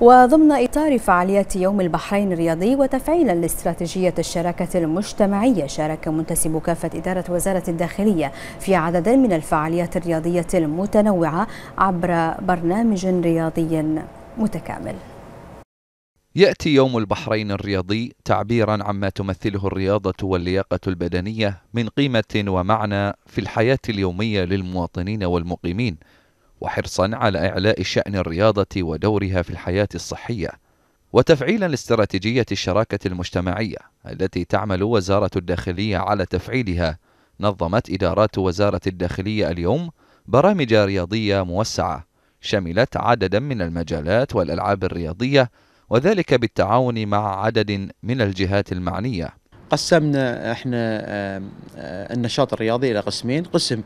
وضمن إطار فعاليات يوم البحرين الرياضي وتفعيلا لاستراتيجية الشراكة المجتمعية شارك منتسب كافة إدارة وزارة الداخلية في عدد من الفعاليات الرياضية المتنوعة عبر برنامج رياضي متكامل يأتي يوم البحرين الرياضي تعبيرا عما تمثله الرياضة واللياقة البدنية من قيمة ومعنى في الحياة اليومية للمواطنين والمقيمين وحرصا على إعلاء شأن الرياضة ودورها في الحياة الصحية وتفعيلا لاستراتيجية الشراكة المجتمعية التي تعمل وزارة الداخلية على تفعيلها نظمت إدارات وزارة الداخلية اليوم برامج رياضية موسعة شملت عددا من المجالات والألعاب الرياضية وذلك بالتعاون مع عدد من الجهات المعنية قسمنا احنا النشاط الرياضي إلى قسمين قسم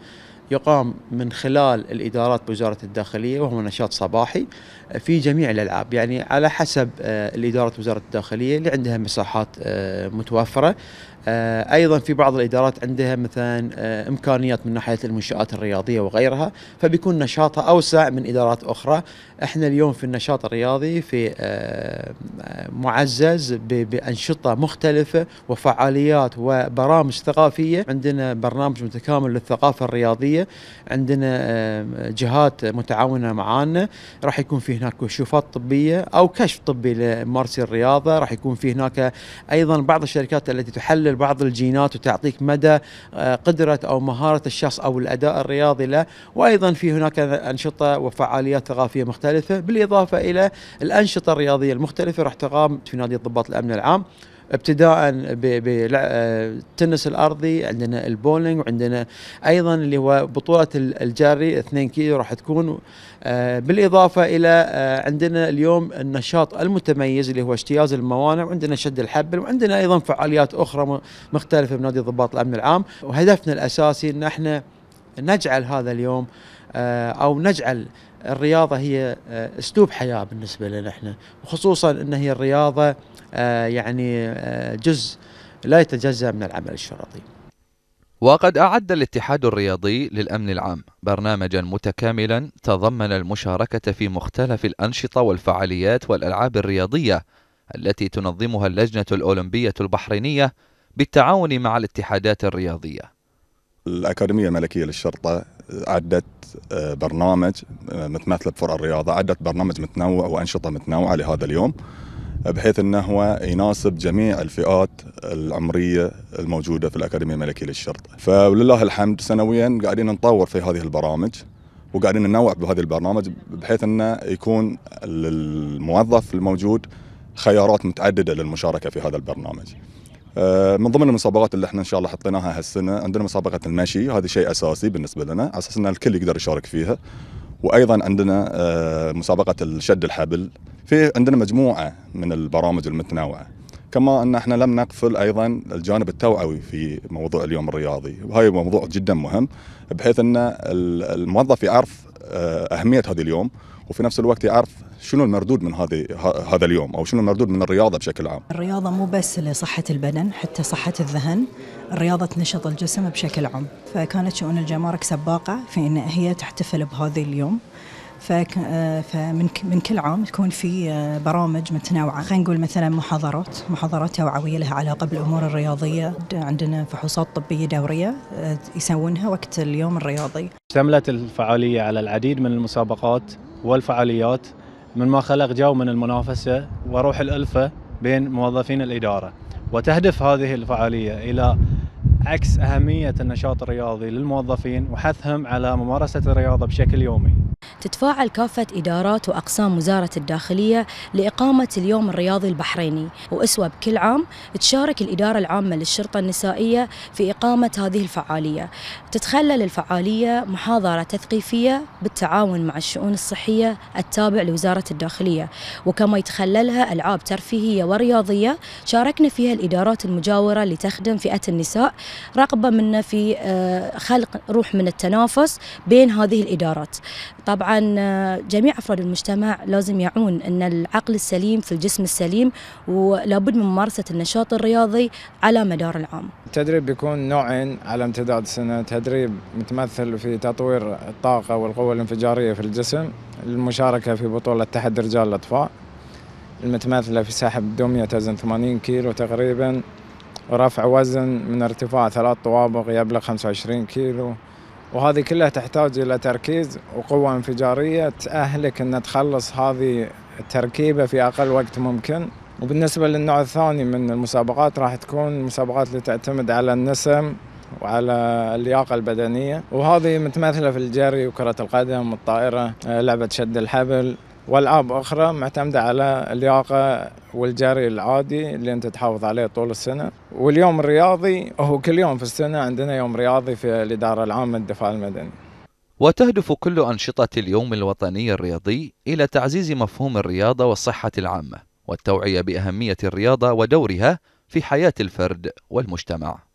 يقام من خلال الادارات بوزاره الداخليه وهو نشاط صباحي آه، في جميع الالعاب يعني على حسب آه، الادارات وزاره الداخليه اللي عندها مساحات آه، متوفره ايضا في بعض الادارات عندها مثلا امكانيات من ناحيه المنشات الرياضيه وغيرها فبيكون نشاطها اوسع من ادارات اخرى احنا اليوم في النشاط الرياضي في معزز بانشطه مختلفه وفعاليات وبرامج ثقافيه عندنا برنامج متكامل للثقافه الرياضيه الطبيه عندنا جهات متعاونه معانا راح يكون في هناك كشوفات طبيه او كشف طبي لممارسي الرياضه راح يكون في هناك ايضا بعض الشركات التي تحلل بعض الجينات وتعطيك مدى آه، قدره او مهاره الشخص او الاداء الرياضي له وايضا في هناك انشطه وفعاليات ثقافيه مختلفه بالاضافه الى الانشطه الرياضيه المختلفه راح تقام في نادي الضباط الامن العام ابتداء بالتنس آه، الارضي عندنا البولينج وعندنا ايضا اللي هو بطوله الجري 2 كيلو راح تكون آه، بالاضافه الى آه، عندنا اليوم النشاط المتميز اللي هو اجتياز الموانع وعندنا شد الحبل وعندنا ايضا فعاليات اخرى مختلفه بنادي ضباط الامن العام وهدفنا الاساسي ان احنا نجعل هذا اليوم آه، او نجعل الرياضه هي آه، اسلوب حياه بالنسبه لنا احنا وخصوصا ان هي الرياضه آه، يعني جزء لا يتجزا من العمل الشرطي. وقد أعد الاتحاد الرياضي للأمن العام برنامجا متكاملا تضمن المشاركة في مختلف الأنشطة والفعاليات والألعاب الرياضية التي تنظمها اللجنة الأولمبية البحرينية بالتعاون مع الاتحادات الرياضية الأكاديمية الملكية للشرطة عدة آه، برنامج آه، متماثلة بفرع الرياضة عدة برنامج متنوع وأنشطة متنوعة لهذا اليوم بحيث أنه هو يناسب جميع الفئات العمرية الموجودة في الأكاديمية الملكية للشرطة فلله الحمد سنويا قاعدين نطور في هذه البرامج وقاعدين ننوع بهذه البرنامج بحيث أنه يكون للموظف الموجود خيارات متعددة للمشاركة في هذا البرنامج آه، من ضمن المسابقات اللي احنا ان شاء الله حطيناها هالسنه عندنا مسابقه المشي هذا شيء اساسي بالنسبه لنا على اساس ان الكل يقدر يشارك فيها وايضا عندنا آه، مسابقه الشد الحبل في عندنا مجموعه من البرامج المتنوعه كما ان احنا لم نقفل ايضا الجانب التوعوي في موضوع اليوم الرياضي وهي موضوع جدا مهم بحيث ان الموظف يعرف آه، اهميه هذا اليوم وفي نفس الوقت يعرف شنو المردود من هذه هذا اليوم او شنو المردود من الرياضه بشكل عام. الرياضه مو بس لصحه البدن حتى صحه الذهن، الرياضه تنشط الجسم بشكل عام، فكانت شؤون الجمارك سباقه في ان هي تحتفل بهذا اليوم. آه، فمن من كل عام تكون في آه، برامج متنوعه خلينا نقول مثلا محاضرات محاضرات توعويه لها علاقه بالامور الرياضيه عندنا فحوصات طبيه دوريه آه، يسوونها وقت اليوم الرياضي اشتملت الفعاليه على العديد من المسابقات والفعاليات من ما خلق جو من المنافسه وروح الالفه بين موظفين الاداره وتهدف هذه الفعاليه الى عكس اهميه النشاط الرياضي للموظفين وحثهم على ممارسه الرياضه بشكل يومي تتفاعل كافة إدارات وأقسام وزارة الداخلية لإقامة اليوم الرياضي البحريني وأسوة بكل عام تشارك الإدارة العامة للشرطة النسائية في إقامة هذه الفعالية تتخلل الفعالية محاضرة تثقيفية بالتعاون مع الشؤون الصحية التابع لوزارة الداخلية وكما يتخللها ألعاب ترفيهية ورياضية شاركنا فيها الإدارات المجاورة لتخدم فئة النساء رغبة منا في آه، خلق روح من التنافس بين هذه الإدارات طبعا آه، جميع أفراد المجتمع لازم يعون أن العقل السليم في الجسم السليم ولابد من ممارسة النشاط الرياضي على مدار العام التدريب بيكون نوعين على امتداد سنة تدريب متمثل في تطوير الطاقة والقوة الانفجارية في الجسم المشاركة في بطولة تحدي رجال الأطفاء المتمثله في سحب دمية تزن 80 كيلو تقريبا ورفع وزن من ارتفاع ثلاث طوابق يبلغ 25 كيلو وهذه كلها تحتاج إلى تركيز وقوة انفجارية تأهلك أن تخلص هذه التركيبة في أقل وقت ممكن وبالنسبة للنوع الثاني من المسابقات راح تكون مسابقات اللي تعتمد على النسم وعلى اللياقة البدنية وهذه متمثلة في الجري وكرة القدم والطائرة آه، لعبة شد الحبل والعاب اخرى معتمده على اللياقه والجري العادي اللي انت تحافظ عليه طول السنه واليوم الرياضي هو كل يوم في السنه عندنا يوم رياضي في الاداره العامه للدفاع المدني وتهدف كل انشطه اليوم الوطني الرياضي الى تعزيز مفهوم الرياضه والصحه العامه والتوعيه باهميه الرياضه ودورها في حياه الفرد والمجتمع